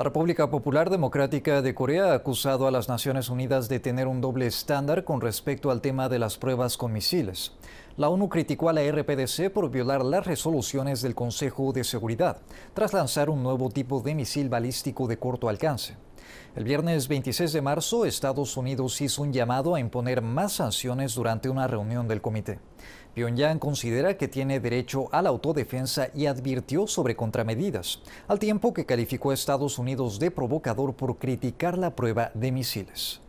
La República Popular Democrática de Corea ha acusado a las Naciones Unidas de tener un doble estándar con respecto al tema de las pruebas con misiles. La ONU criticó a la RPDC por violar las resoluciones del Consejo de Seguridad, tras lanzar un nuevo tipo de misil balístico de corto alcance. El viernes 26 de marzo, Estados Unidos hizo un llamado a imponer más sanciones durante una reunión del comité. Pyongyang considera que tiene derecho a la autodefensa y advirtió sobre contramedidas, al tiempo que calificó a Estados Unidos de provocador por criticar la prueba de misiles.